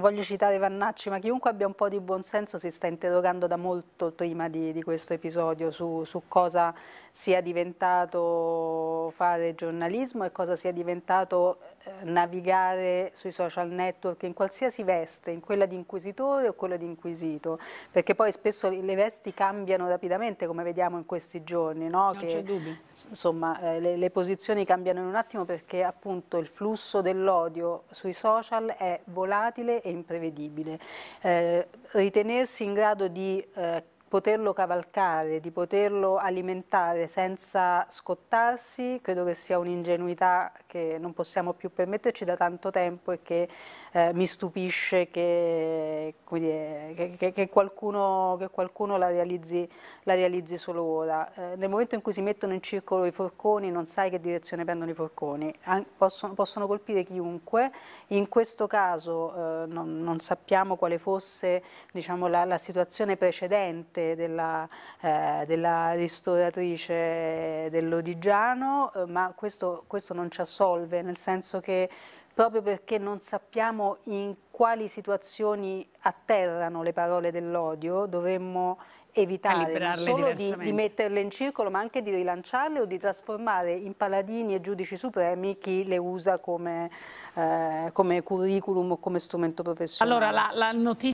voglio citare Vannacci, ma chiunque abbia un po' di buonsenso si sta interrogando da molto prima di, di questo episodio su, su, cosa sia diventato fare giornalismo e cosa sia diventato eh, navigare sui social network in qualsiasi veste, in quella di inquisitore o quella di inquisito, perché poi spesso le vesti cambiano rapidamente come vediamo in questi giorni, no? dubbio. insomma eh, le, le posizioni cambiano in un attimo perché appunto il flusso dell'odio sui social è volatile e e imprevedibile. Eh, ritenersi in grado di eh, poterlo cavalcare, di poterlo alimentare senza scottarsi, credo che sia un'ingenuità che non possiamo più permetterci da tanto tempo e che eh, mi stupisce che, dire, che, che, che qualcuno, qualcuno la, realizzi, la, realizzi, solo ora. Eh, nel momento in cui si mettono in circolo i forconi non sai che direzione prendono i forconi, An possono, possono, colpire chiunque, in questo caso eh, non, non, sappiamo quale fosse diciamo, la, la situazione precedente parte della, eh, della ristoratrice eh, dell'Odigiano, eh, ma questo, questo non ci assolve, nel senso che proprio perché non sappiamo in quali situazioni atterrano le parole dell'odio, dovremmo evitare non solo di, di, metterle in circolo ma anche di rilanciarle o di trasformare in paladini e giudici supremi chi le usa come, eh, come curriculum o come strumento professionale. Allora, la, la